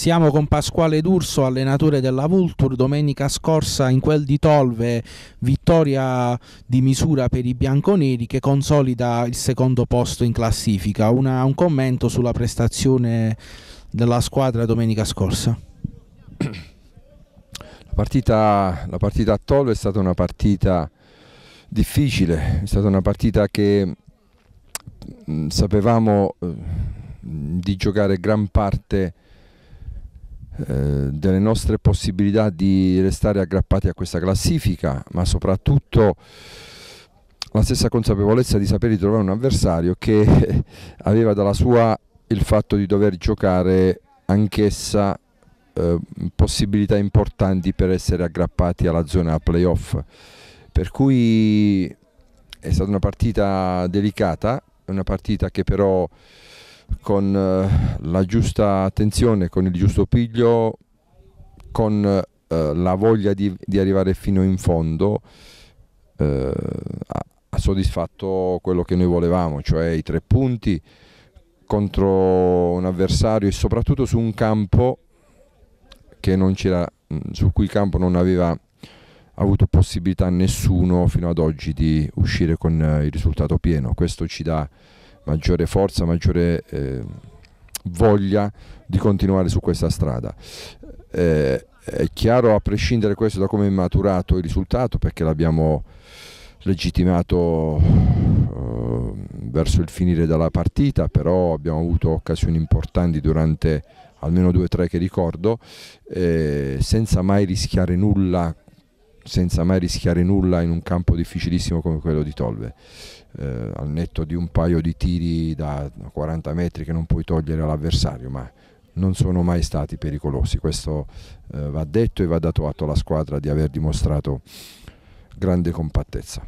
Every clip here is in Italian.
Siamo con Pasquale D'Urso, allenatore della Vultur. Domenica scorsa in quel di Tolve, vittoria di misura per i bianconeri che consolida il secondo posto in classifica. Una, un commento sulla prestazione della squadra domenica scorsa. La partita, la partita a Tolve è stata una partita difficile, è stata una partita che mh, sapevamo mh, eh, di giocare gran parte eh, delle nostre possibilità di restare aggrappati a questa classifica, ma soprattutto la stessa consapevolezza di sapere di trovare un avversario che aveva dalla sua il fatto di dover giocare anch'essa eh, possibilità importanti per essere aggrappati alla zona playoff. Per cui è stata una partita delicata, una partita che però con eh, la giusta attenzione, con il giusto piglio, con eh, la voglia di, di, arrivare fino in fondo eh, ha soddisfatto quello che noi volevamo, cioè i tre punti contro un avversario e soprattutto su un campo che non c'era, mm, su cui il campo non aveva avuto possibilità nessuno fino ad oggi di uscire con eh, il risultato pieno. Questo ci dà maggiore forza, maggiore eh, voglia di continuare su questa strada. Eh, è chiaro a prescindere questo da come è maturato il risultato perché l'abbiamo legittimato eh, verso il finire della partita, però abbiamo avuto occasioni importanti durante almeno due o tre che ricordo, eh, senza mai rischiare nulla senza mai rischiare nulla in un campo difficilissimo come quello di Tolve, eh, al netto di un paio di tiri da 40 metri che non puoi togliere all'avversario, ma non sono mai stati pericolosi, questo eh, va detto e va dato atto alla squadra di aver dimostrato grande compattezza.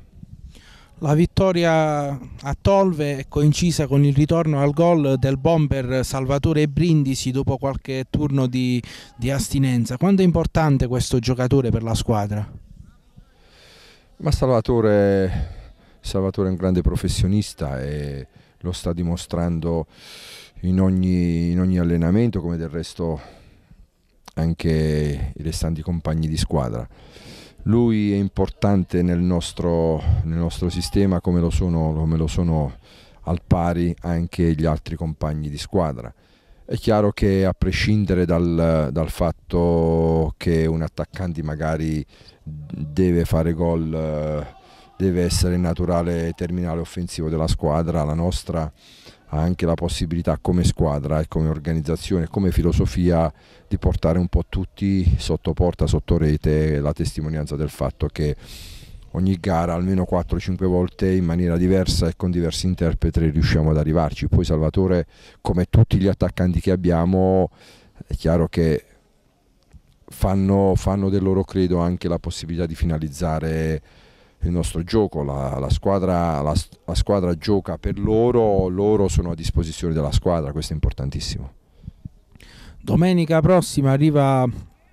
La vittoria a Tolve è coincisa con il ritorno al gol del bomber Salvatore Brindisi dopo qualche turno di, di astinenza. Quanto è importante questo giocatore per la squadra? Ma Salvatore, Salvatore, è un grande professionista e lo sta dimostrando in ogni, in ogni allenamento, come del resto anche i restanti compagni di squadra. Lui è importante nel nostro, nel nostro sistema come lo, sono, come lo sono al pari anche gli altri compagni di squadra. È chiaro che a prescindere dal, dal fatto che un attaccante magari deve fare gol, deve essere il naturale terminale offensivo della squadra, la nostra ha anche la possibilità come squadra e come organizzazione, come filosofia di portare un po' tutti sotto porta, sotto rete, la testimonianza del fatto che ogni gara almeno 4-5 volte in maniera diversa e con diversi interpreti riusciamo ad arrivarci. Poi Salvatore, come tutti gli attaccanti che abbiamo, è chiaro che fanno, fanno del loro credo anche la possibilità di finalizzare il nostro gioco, la, la, squadra, la, la squadra gioca per loro, loro sono a disposizione della squadra, questo è importantissimo. Domenica prossima arriva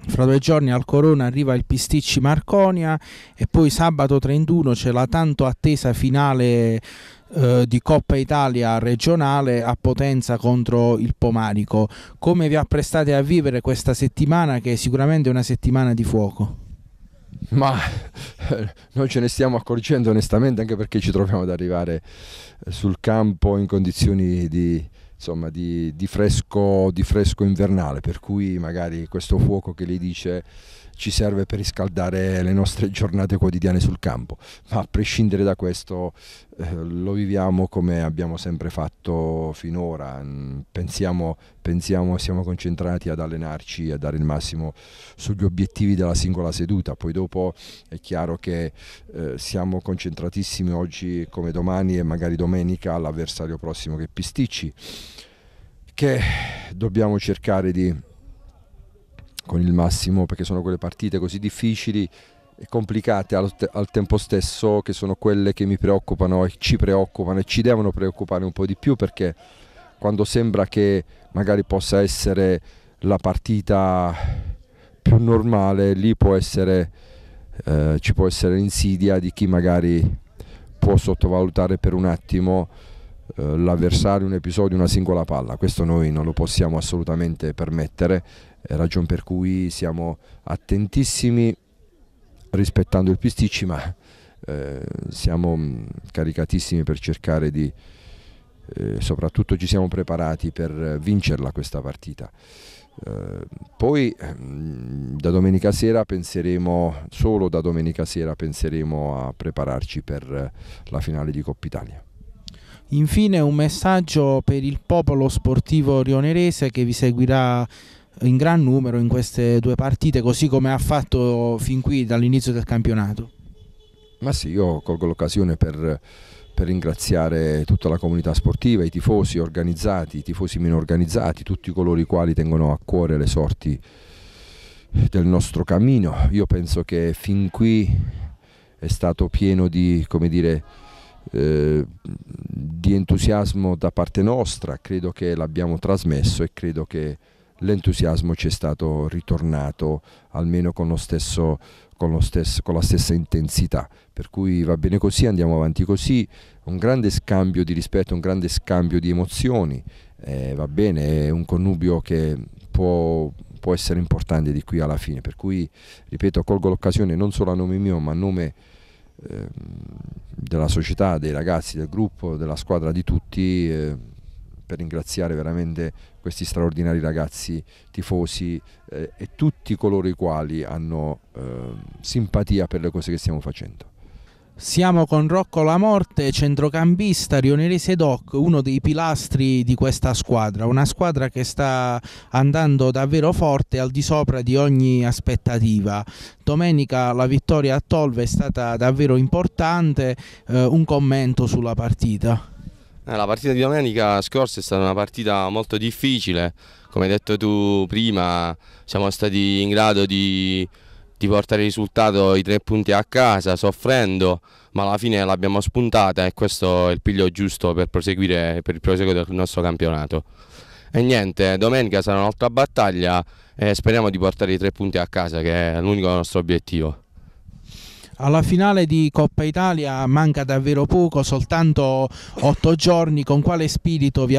fra due giorni al Corona arriva il Pisticci Marconia e poi sabato 31 c'è la tanto attesa finale eh, di Coppa Italia regionale a Potenza contro il Pomarico. Come vi apprestate a vivere questa settimana che è sicuramente una settimana di fuoco? Ma eh, noi ce ne stiamo accorgendo onestamente anche perché ci troviamo ad arrivare sul campo in condizioni di, insomma, di, di, fresco, di fresco invernale, per cui magari questo fuoco che lei dice ci serve per riscaldare le nostre giornate quotidiane sul campo, ma a prescindere da questo eh, lo viviamo come abbiamo sempre fatto finora, mm, pensiamo, pensiamo, siamo concentrati ad allenarci, a dare il massimo sugli obiettivi della singola seduta, poi dopo è chiaro che eh, siamo concentratissimi oggi come domani e magari domenica all'avversario prossimo che è Pisticci, che dobbiamo cercare di con il massimo perché sono quelle partite così difficili e complicate al, te- al, tempo stesso che sono quelle che mi preoccupano e ci preoccupano e ci devono preoccupare un po' di più perché quando sembra che magari possa essere la partita più normale lì può essere, eh, ci può essere l'insidia di chi magari può sottovalutare per un attimo eh, l'avversario, un episodio, una singola palla. Questo noi non lo possiamo assolutamente permettere ragion per cui siamo attentissimi rispettando il pisticci ma eh, siamo mm, caricatissimi per cercare di eh, soprattutto ci siamo preparati per vincerla questa partita eh, poi mm, da domenica sera penseremo solo da domenica sera penseremo a prepararci per la finale di Coppa Italia Infine un messaggio per il popolo sportivo rionerese che vi seguirà in gran numero in queste due partite, così come ha fatto fin qui dall'inizio del campionato. Ma sì, io colgo l'occasione per, per, ringraziare tutta la comunità sportiva, i tifosi organizzati, i tifosi meno organizzati, tutti coloro i quali tengono a cuore le sorti del nostro cammino. Io penso che fin qui è stato pieno di, come dire, eh, di entusiasmo da parte nostra, credo che l'abbiamo trasmesso e credo che l'entusiasmo ci è stato ritornato almeno con, stesso, con, stesso, con, la stessa intensità. Per cui va bene così, andiamo avanti così, un grande scambio di rispetto, un grande scambio di emozioni, eh, va bene, è un connubio che può, può essere importante di qui alla fine. Per cui, ripeto, colgo l'occasione non solo a nome mio, ma a nome ehm, della società, dei ragazzi, del gruppo, della squadra, di tutti. Eh, per ringraziare veramente questi straordinari ragazzi, tifosi eh, e tutti coloro i quali hanno eh, simpatia per le cose che stiamo facendo. Siamo con Rocco Lamorte, centrocampista rionirese doc, uno dei pilastri di questa squadra, una squadra che sta andando davvero forte al di sopra di ogni aspettativa. Domenica la vittoria a Tolve è stata davvero importante, eh, un commento sulla partita. Eh, la partita di domenica scorsa è stata una partita molto difficile, come hai detto tu prima siamo stati in grado di, di portare il risultato i tre punti a casa soffrendo, ma alla fine l'abbiamo spuntata e questo è il piglio giusto per, proseguire, per il proseguo del nostro campionato. E niente, domenica sarà un'altra battaglia e speriamo di portare i tre punti a casa che è l'unico nostro obiettivo. Alla finale di Coppa Italia manca davvero poco, soltanto otto giorni. Con quale spirito vi,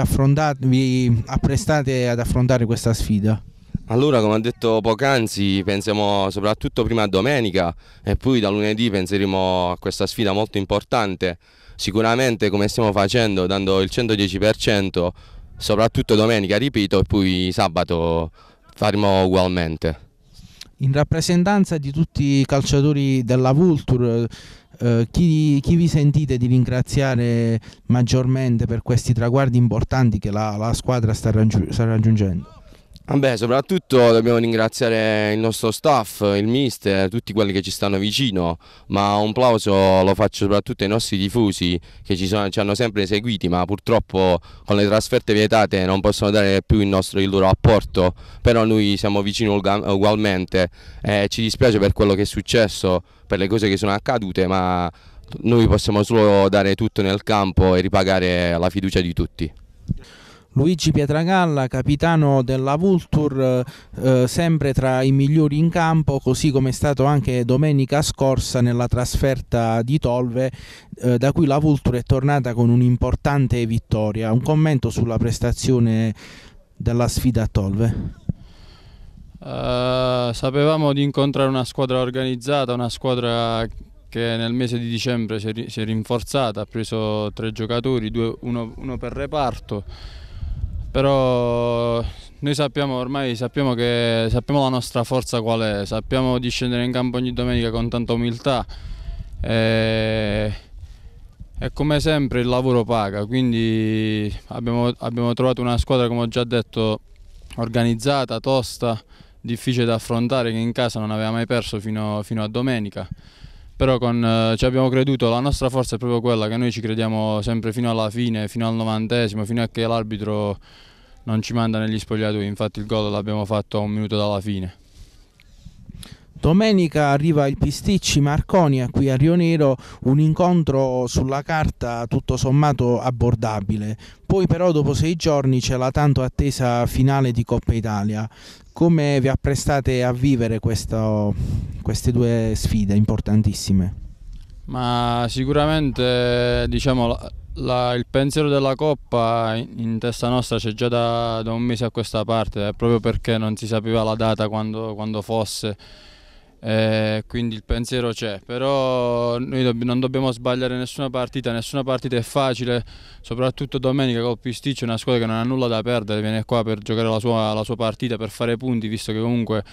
vi apprestate ad affrontare questa sfida? Allora, come ho detto poc'anzi, pensiamo soprattutto prima a domenica e poi da lunedì penseremo a questa sfida molto importante. Sicuramente come stiamo facendo, dando il 110%, soprattutto domenica, ripeto, e poi sabato faremo ugualmente in rappresentanza di tutti i calciatori della Vulture, eh, chi, chi, vi sentite di ringraziare maggiormente per questi traguardi importanti che la, la squadra sta, raggiung sta raggiungendo? Beh, soprattutto dobbiamo ringraziare il nostro staff, il mister, tutti quelli che ci stanno vicino, ma un plauso lo faccio soprattutto ai nostri tifosi che ci, sono, ci hanno sempre seguiti, ma purtroppo con le trasferte vietate non possono dare più il, nostro, il loro apporto, però noi siamo vicini ugualmente e ci dispiace per quello che è successo, per le cose che sono accadute, ma noi possiamo solo dare tutto nel campo e ripagare la fiducia di tutti. Luigi Pietragalla, capitano della Vultur, eh, eh, sempre tra i migliori in campo, così come è stato anche domenica scorsa nella trasferta di Tolve, eh, da cui la Vultur è tornata con un'importante vittoria. Un commento sulla prestazione della sfida a Tolve? Uh, sapevamo di incontrare una squadra organizzata, una squadra che nel mese di dicembre si è, rinforzata, ha preso tre giocatori, due, uno, uno per reparto però noi sappiamo ormai sappiamo, che, sappiamo la nostra forza qual è, sappiamo di scendere in campo ogni domenica con tanta umiltà e, e come sempre il lavoro paga, quindi abbiamo, abbiamo trovato una squadra come ho già detto organizzata, tosta, difficile da affrontare che in casa non aveva mai perso fino, fino a domenica però con, eh, ci abbiamo creduto, la nostra forza è proprio quella che noi ci crediamo sempre fino alla fine, fino al novantesimo, fino a che l'arbitro non ci manda negli spogliatoi, infatti il gol l'abbiamo fatto a un minuto dalla fine. Domenica arriva il Pisticci Marconi qui a Rionero, un incontro sulla carta tutto sommato abbordabile. Poi però dopo sei giorni c'è la tanto attesa finale di Coppa Italia. Come vi apprestate a vivere questo, queste due sfide importantissime? Ma sicuramente diciamo, la, la, il pensiero della Coppa in, in testa nostra c'è già da, da, un mese a questa parte, eh, proprio perché non si sapeva la data quando, quando fosse eh, quindi il pensiero c'è, però noi dobb non dobbiamo sbagliare nessuna partita, nessuna partita è facile, soprattutto domenica col Pisticcio è una squadra che non ha nulla da perdere, viene qua per giocare la sua, la sua partita, per fare punti, visto che comunque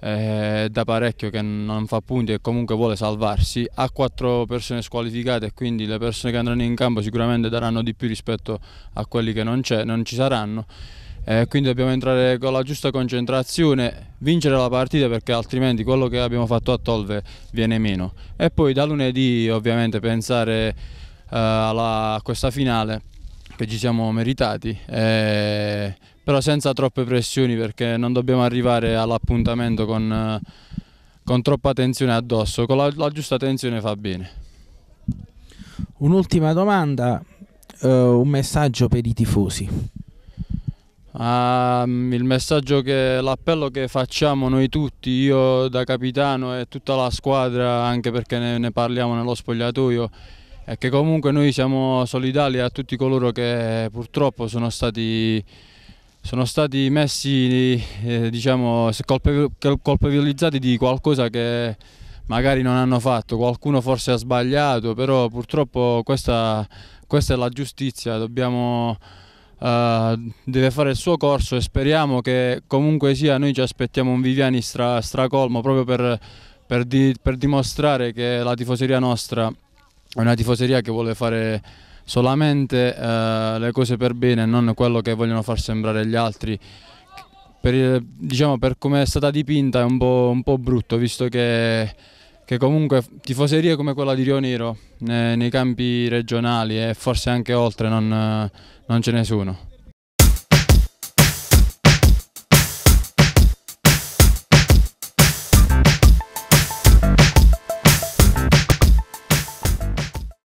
eh, è da parecchio che non fa punti e comunque vuole salvarsi, ha quattro persone squalificate quindi le persone che andranno in campo sicuramente daranno di più rispetto a quelli che non, non ci saranno eh, quindi dobbiamo entrare con la giusta concentrazione, vincere la partita perché altrimenti quello che abbiamo fatto a Tolve viene meno. E poi da lunedì ovviamente pensare eh, alla, a questa finale che ci siamo meritati, eh, però senza troppe pressioni perché non dobbiamo arrivare all'appuntamento con, con, troppa tensione addosso, con la, la giusta tensione fa bene. Un'ultima domanda, eh, un messaggio per i tifosi. Um, il messaggio che l'appello che facciamo noi tutti, io da capitano e tutta la squadra, anche perché ne, ne, parliamo nello spogliatoio, è che comunque noi siamo solidali a tutti coloro che purtroppo sono stati, sono stati messi, eh, diciamo, colpevolizzati di qualcosa che magari non hanno fatto, qualcuno forse ha sbagliato, però purtroppo questa, questa è la giustizia, dobbiamo eh, deve fare il suo corso e speriamo che comunque sia noi ci aspettiamo un Viviani stra, stracolmo proprio per, per, di, per, dimostrare che la tifoseria nostra è una tifoseria che vuole fare solamente uh, le cose per bene e non quello che vogliono far sembrare gli altri per, diciamo, per come è stata dipinta è un po', un po brutto visto che che comunque tifoserie come quella di Rio Nero nei campi regionali e forse anche oltre non, non ce ne sono.